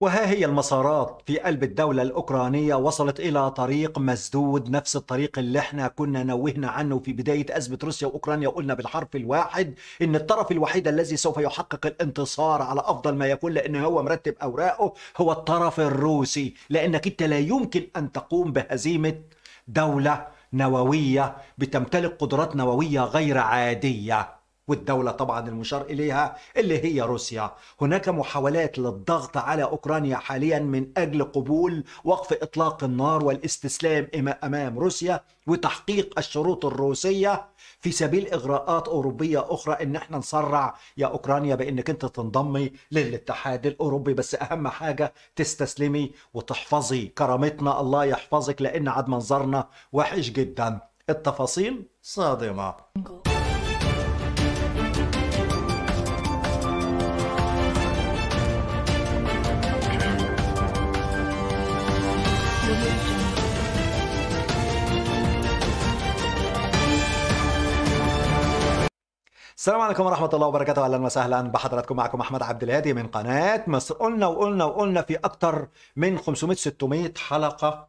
وها هي المسارات في قلب الدولة الأوكرانية وصلت إلى طريق مسدود نفس الطريق اللي احنا كنا نوهنا عنه في بداية أزمة روسيا وأوكرانيا وقلنا بالحرف الواحد إن الطرف الوحيد الذي سوف يحقق الانتصار على أفضل ما يكون لأنه هو مرتب أوراقه هو الطرف الروسي لأنك أنت لا يمكن أن تقوم بهزيمة دولة نووية بتمتلك قدرات نووية غير عادية والدولة طبعا المشار إليها اللي هي روسيا هناك محاولات للضغط على أوكرانيا حاليا من أجل قبول وقف إطلاق النار والاستسلام أمام روسيا وتحقيق الشروط الروسية في سبيل إغراءات أوروبية أخرى إن احنا نسرع يا أوكرانيا بإنك أنت تنضمي للاتحاد الأوروبي بس أهم حاجة تستسلمي وتحفظي كرامتنا الله يحفظك لأن عد منظرنا وحش جدا التفاصيل صادمة السلام عليكم ورحمة الله وبركاته أهلا وسهلا بحضراتكم معكم أحمد عبد الهادي من قناة مصر قلنا وقلنا وقلنا في أكثر من 500-600 حلقة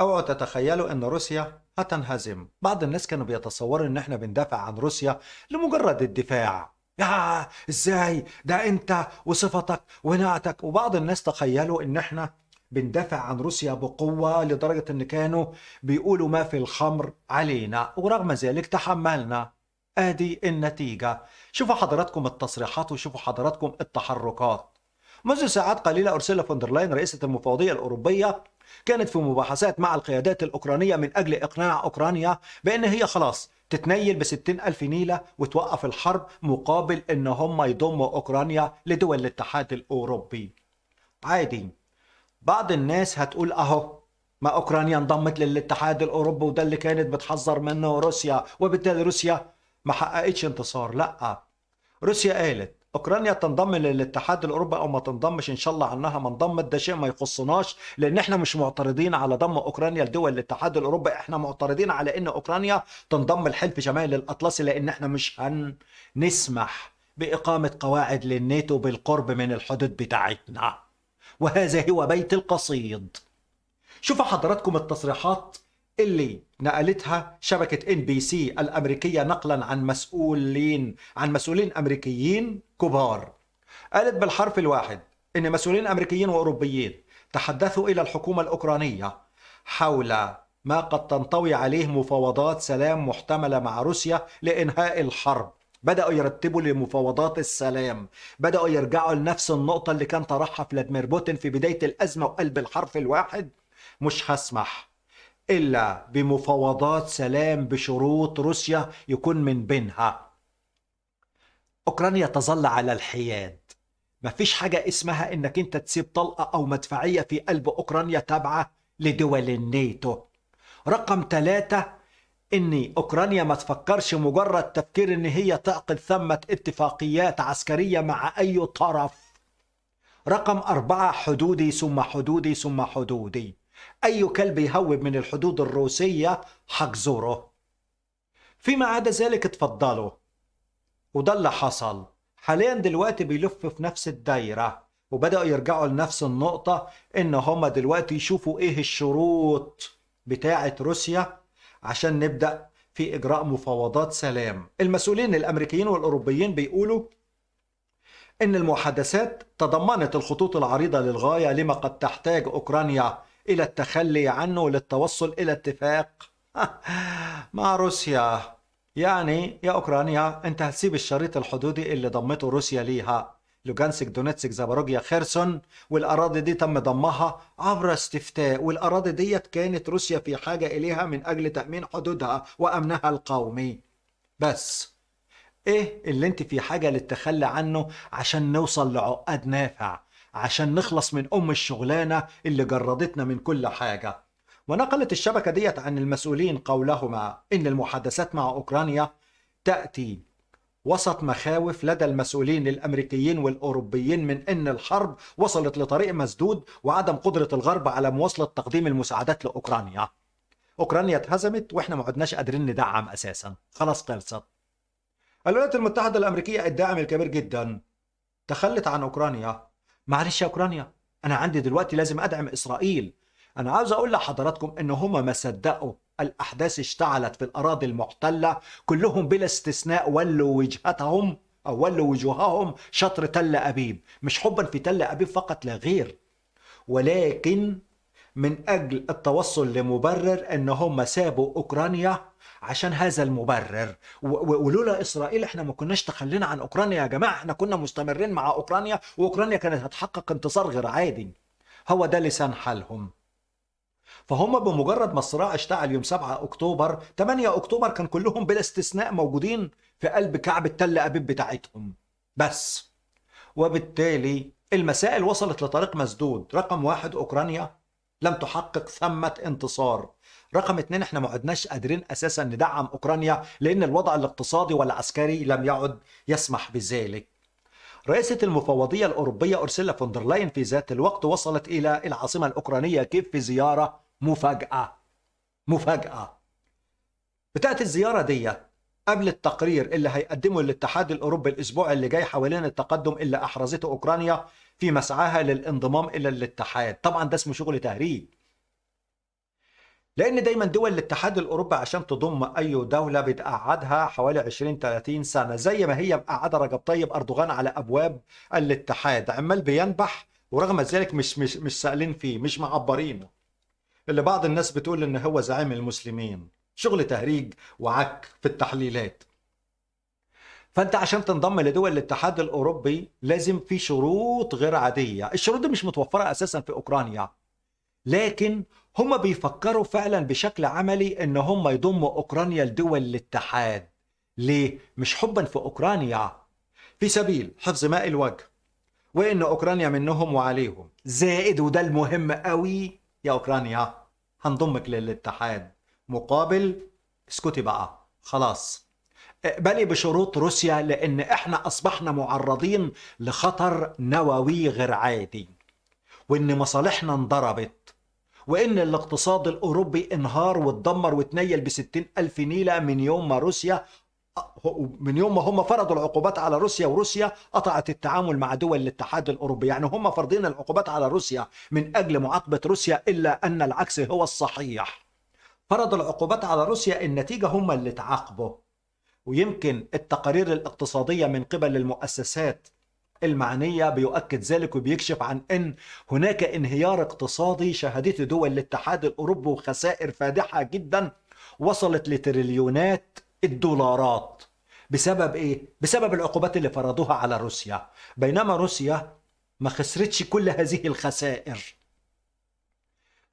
أوعوا تتخيلوا أن روسيا هتنهزم بعض الناس كانوا بيتصوروا أن احنا بندافع عن روسيا لمجرد الدفاع يا ازاي ده انت وصفتك ونعتك وبعض الناس تخيلوا ان احنا بندافع عن روسيا بقوة لدرجة ان كانوا بيقولوا ما في الخمر علينا ورغم ذلك تحملنا ادي النتيجه شوفوا حضراتكم التصريحات وشوفوا حضراتكم التحركات منذ ساعات قليلة أرسلة فوندرلاين رئيسة المفوضية الأوروبية كانت في مباحثات مع القيادات الأوكرانية من أجل إقناع أوكرانيا بأن هي خلاص تتنيل ب 60 ألف نيلة وتوقف الحرب مقابل أن هم يضموا أوكرانيا لدول الاتحاد الأوروبي عادي بعض الناس هتقول أهو ما أوكرانيا انضمت للاتحاد الأوروبي وده اللي كانت بتحذر منه روسيا وبالتالي روسيا ما حققتش انتصار لا روسيا قالت اوكرانيا تنضم للاتحاد الاوروبي او ما تنضمش ان شاء الله عنها ما انضمت ده شيء ما يخصناش لان احنا مش معترضين على ضم اوكرانيا لدول الاتحاد الاوروبي احنا معترضين على ان اوكرانيا تنضم لحلف شمال الاطلسي لان احنا مش هنسمح باقامه قواعد للناتو بالقرب من الحدود بتاعتنا وهذا هو بيت القصيد شوفوا حضراتكم التصريحات اللي نقلتها شبكة ان بي سي الأمريكية نقلا عن مسؤولين عن مسؤولين أمريكيين كبار قالت بالحرف الواحد أن مسؤولين أمريكيين وأوروبيين تحدثوا إلى الحكومة الأوكرانية حول ما قد تنطوي عليه مفاوضات سلام محتملة مع روسيا لإنهاء الحرب بدأوا يرتبوا لمفاوضات السلام بدأوا يرجعوا لنفس النقطة اللي كان طرحها فلاديمير بوتين في بداية الأزمة وقلب الحرف الواحد مش هسمح إلا بمفاوضات سلام بشروط روسيا يكون من بينها أوكرانيا تظل على الحياد مفيش حاجة اسمها إنك أنت تسيب طلقة أو مدفعية في قلب أوكرانيا تابعة لدول الناتو رقم ثلاثة إن أوكرانيا ما تفكرش مجرد تفكير إن هي تعقد ثمة اتفاقيات عسكرية مع أي طرف رقم أربعة حدودي ثم حدودي ثم حدودي أي كلب يهوب من الحدود الروسية حجزوره فيما عدا ذلك اتفضلوا وده اللي حصل حاليا دلوقتي بيلف في نفس الدايرة وبدأوا يرجعوا لنفس النقطة إن هما دلوقتي يشوفوا إيه الشروط بتاعة روسيا عشان نبدأ في إجراء مفاوضات سلام المسؤولين الأمريكيين والأوروبيين بيقولوا إن المحادثات تضمنت الخطوط العريضة للغاية لما قد تحتاج أوكرانيا إلى التخلي عنه للتوصل إلى اتفاق مع روسيا يعني يا أوكرانيا أنت هتسيب الشريط الحدودي اللي ضمته روسيا ليها لوجانسك دونيتسك زاباروجيا خيرسون والأراضي دي تم ضمها عبر استفتاء والأراضي ديت كانت روسيا في حاجة إليها من أجل تأمين حدودها وأمنها القومي بس إيه اللي أنت في حاجة للتخلي عنه عشان نوصل لعقد نافع عشان نخلص من أم الشغلانة اللي جردتنا من كل حاجة ونقلت الشبكة ديت عن المسؤولين قولهما إن المحادثات مع أوكرانيا تأتي وسط مخاوف لدى المسؤولين الامريكيين والاوروبيين من ان الحرب وصلت لطريق مسدود وعدم قدره الغرب على مواصله تقديم المساعدات لاوكرانيا. اوكرانيا اتهزمت واحنا ما عدناش قادرين ندعم اساسا، خلاص خلصت. الولايات المتحده الامريكيه الداعم الكبير جدا تخلت عن اوكرانيا معلش يا اوكرانيا انا عندي دلوقتي لازم ادعم اسرائيل انا عاوز اقول لحضراتكم ان هما ما صدقوا الاحداث اشتعلت في الاراضي المحتله كلهم بلا استثناء ولوا وجهتهم او ولوا وجوههم شطر تل ابيب مش حبا في تل ابيب فقط لا غير ولكن من أجل التوصل لمبرر أن هم سابوا أوكرانيا عشان هذا المبرر ولولا اسرائيل احنا ما كناش تخلينا عن اوكرانيا يا جماعه احنا كنا مستمرين مع اوكرانيا واوكرانيا كانت هتحقق انتصار غير عادي هو ده لسان حالهم فهم بمجرد ما الصراع اشتعل يوم 7 اكتوبر 8 اكتوبر كان كلهم بلا استثناء موجودين في قلب كعب التل ابيب بتاعتهم بس وبالتالي المسائل وصلت لطريق مسدود رقم واحد اوكرانيا لم تحقق ثمة انتصار رقم اتنين احنا ما عدناش قادرين اساسا ندعم اوكرانيا لان الوضع الاقتصادي والعسكري لم يعد يسمح بذلك رئيسة المفوضية الأوروبية أرسلة فوندرلاين في ذات الوقت وصلت إلى العاصمة الأوكرانية كيف في زيارة مفاجأة مفاجأة بتاعت الزيارة ديت قبل التقرير اللي هيقدمه الاتحاد الاوروبي الاسبوع اللي جاي حوالين التقدم اللي احرزته اوكرانيا في مسعاها للانضمام الى الاتحاد طبعا ده اسمه شغل تهريج لان دايما دول الاتحاد الاوروبي عشان تضم اي دوله بتقعدها حوالي 20 30 سنه زي ما هي مقعده رجب طيب اردوغان على ابواب الاتحاد عمال بينبح ورغم ذلك مش مش مش سائلين فيه مش معبرينه اللي بعض الناس بتقول ان هو زعيم المسلمين شغل تهريج وعك في التحليلات فانت عشان تنضم لدول الاتحاد الاوروبي لازم في شروط غير عاديه الشروط دي مش متوفره اساسا في اوكرانيا لكن هم بيفكروا فعلا بشكل عملي ان هم يضموا اوكرانيا لدول الاتحاد ليه مش حبا في اوكرانيا في سبيل حفظ ماء الوجه وان اوكرانيا منهم وعليهم زائد وده المهم قوي يا اوكرانيا هنضمك للاتحاد مقابل اسكتي بقى خلاص اقبلي أه، بشروط روسيا لان احنا اصبحنا معرضين لخطر نووي غير عادي وان مصالحنا انضربت وان الاقتصاد الاوروبي انهار واتدمر واتنيل ب ألف نيله من يوم ما روسيا أه، من يوم ما هم فرضوا العقوبات على روسيا وروسيا قطعت التعامل مع دول الاتحاد الاوروبي يعني هم فرضين العقوبات على روسيا من اجل معاقبه روسيا الا ان العكس هو الصحيح فرض العقوبات على روسيا النتيجة هم اللي تعاقبوا ويمكن التقارير الاقتصادية من قبل المؤسسات المعنية بيؤكد ذلك وبيكشف عن أن هناك انهيار اقتصادي شهدته دول الاتحاد الأوروبي وخسائر فادحة جدا وصلت لتريليونات الدولارات بسبب إيه؟ بسبب العقوبات اللي فرضوها على روسيا بينما روسيا ما خسرتش كل هذه الخسائر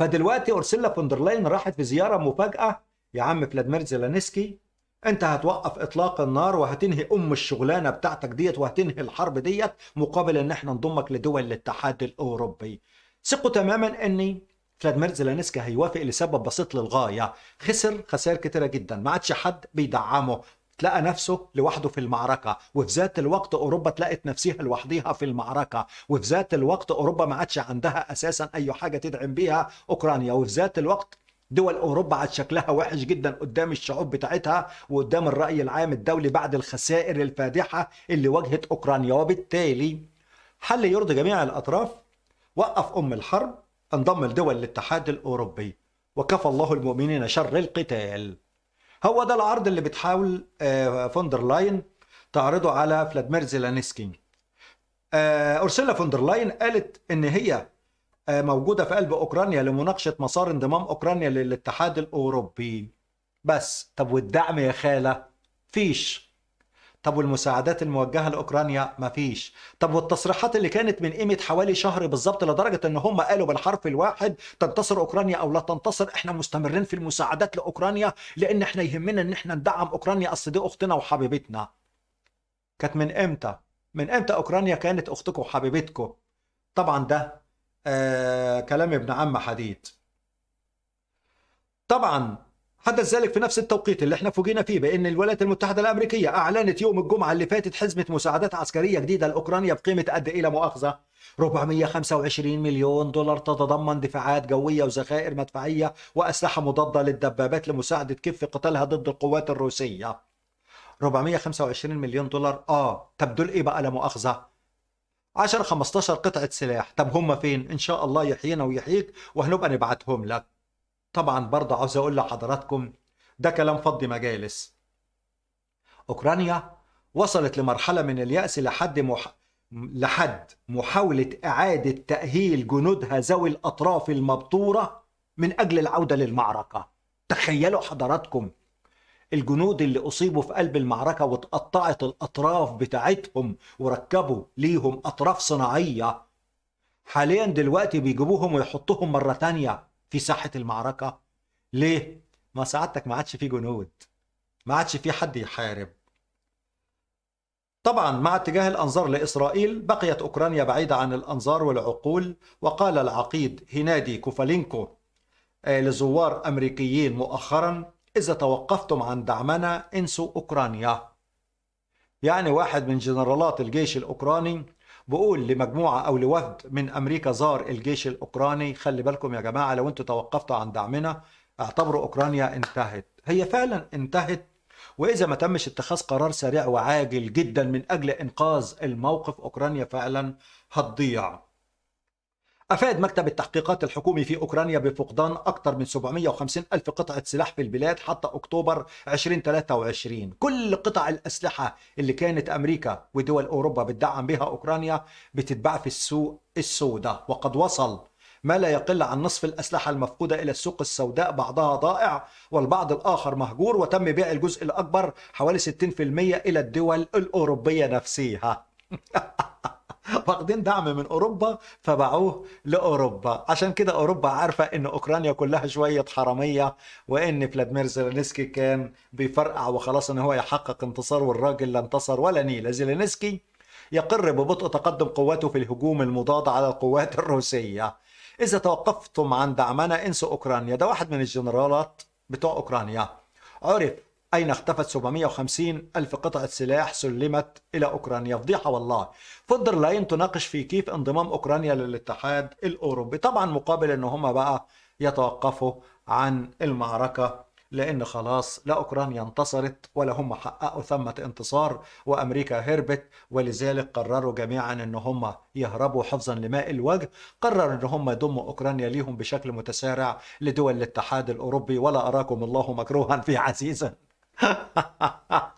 فدلوقتي اورسيلا فوندرلاين راحت في زياره مفاجاه يا عم فلاديمير زيلانسكي انت هتوقف اطلاق النار وهتنهي ام الشغلانه بتاعتك ديت وهتنهي الحرب ديت مقابل ان احنا نضمك لدول الاتحاد الاوروبي ثقوا تماما ان فلاديمير زيلانسكي هيوافق لسبب بسيط للغايه خسر خسائر كتيره جدا ما عادش حد بيدعمه تلاقى نفسه لوحده في المعركة وفي ذات الوقت أوروبا تلاقت نفسها لوحديها في المعركة وفي ذات الوقت أوروبا ما عادش عندها أساسا أي حاجة تدعم بيها أوكرانيا وفي ذات الوقت دول اوروبا عاد شكلها وحش جدا قدام الشعوب بتاعتها وقدام الراي العام الدولي بعد الخسائر الفادحه اللي واجهت اوكرانيا وبالتالي حل يرضي جميع الاطراف وقف ام الحرب انضم الدول للاتحاد الاوروبي وكفى الله المؤمنين شر القتال هو ده العرض اللي بتحاول آه، فوندر لاين تعرضه على فلاديمير زيلانسكي أرسلا آه، فوندر لاين قالت إن هي آه، موجودة في قلب أوكرانيا لمناقشة مسار انضمام أوكرانيا للاتحاد الأوروبي بس طب والدعم يا خالة فيش طب والمساعدات الموجهه لاوكرانيا مفيش طب والتصريحات اللي كانت من قيمه حوالي شهر بالظبط لدرجه ان هم قالوا بالحرف الواحد تنتصر اوكرانيا او لا تنتصر احنا مستمرين في المساعدات لاوكرانيا لان احنا يهمنا ان احنا ندعم اوكرانيا اصل دي اختنا وحبيبتنا كانت من امتى من امتى اوكرانيا كانت اختكم وحبيبتكم طبعا ده آه كلام ابن عم حديد طبعا حدث ذلك في نفس التوقيت اللي احنا فوجئنا فيه بان الولايات المتحده الامريكيه اعلنت يوم الجمعه اللي فاتت حزمه مساعدات عسكريه جديده لاوكرانيا بقيمه قد ايه لا مؤاخذه 425 مليون دولار تتضمن دفاعات جوية وذخائر مدفعية وأسلحة مضادة للدبابات لمساعدة كيف قتالها ضد القوات الروسية 425 مليون دولار آه طب دول إيه بقى لا مؤاخذة 10 15 قطعة سلاح طب هم فين إن شاء الله يحيينا ويحييك وهنبقى نبعتهم لك طبعا برضه عاوز اقول لحضراتكم ده كلام فضي مجالس اوكرانيا وصلت لمرحله من الياس لحد مح... لحد محاوله اعاده تاهيل جنودها ذوي الاطراف المبتوره من اجل العوده للمعركه تخيلوا حضراتكم الجنود اللي اصيبوا في قلب المعركه واتقطعت الاطراف بتاعتهم وركبوا ليهم اطراف صناعيه حاليا دلوقتي بيجيبوهم ويحطوهم مره تانيه في ساحه المعركه ليه ما ساعدتك ما عادش في جنود ما عادش في حد يحارب طبعا مع اتجاه الانظار لاسرائيل بقيت اوكرانيا بعيده عن الانظار والعقول وقال العقيد هينادي كوفالينكو آه، لزوار امريكيين مؤخرا اذا توقفتم عن دعمنا انسوا اوكرانيا يعني واحد من جنرالات الجيش الاوكراني بقول لمجموعه او لوفد من امريكا زار الجيش الاوكراني خلي بالكم يا جماعه لو انتوا توقفتوا عن دعمنا اعتبروا اوكرانيا انتهت هي فعلا انتهت واذا ما تمش اتخاذ قرار سريع وعاجل جدا من اجل انقاذ الموقف اوكرانيا فعلا هتضيع أفاد مكتب التحقيقات الحكومي في أوكرانيا بفقدان أكثر من 750 ألف قطعة سلاح في البلاد حتى أكتوبر 2023 كل قطع الأسلحة اللي كانت أمريكا ودول أوروبا بتدعم بها أوكرانيا بتتباع في السوق السوداء وقد وصل ما لا يقل عن نصف الأسلحة المفقودة إلى السوق السوداء بعضها ضائع والبعض الآخر مهجور وتم بيع الجزء الأكبر حوالي 60% إلى الدول الأوروبية نفسها واخدين دعم من اوروبا فباعوه لاوروبا عشان كده اوروبا عارفه ان اوكرانيا كلها شويه حراميه وان فلاديمير زيلينسكي كان بيفرقع وخلاص ان هو يحقق انتصار والراجل لا انتصر ولا نيله زيلينسكي يقر ببطء تقدم قواته في الهجوم المضاد على القوات الروسيه اذا توقفتم عن دعمنا انسوا اوكرانيا ده واحد من الجنرالات بتوع اوكرانيا عرف أين اختفت 750 ألف قطعة سلاح سلمت إلى أوكرانيا فضيحة والله لاين تناقش في كيف انضمام أوكرانيا للاتحاد الأوروبي طبعا مقابل أن هم بقى يتوقفوا عن المعركة لأن خلاص لا أوكرانيا انتصرت ولا هم حققوا ثمة انتصار وأمريكا هربت ولذلك قرروا جميعا أن هم يهربوا حفظا لماء الوجه قرروا أن هم يضموا أوكرانيا ليهم بشكل متسارع لدول الاتحاد الأوروبي ولا أراكم الله مكروها في عزيزا ha ha ha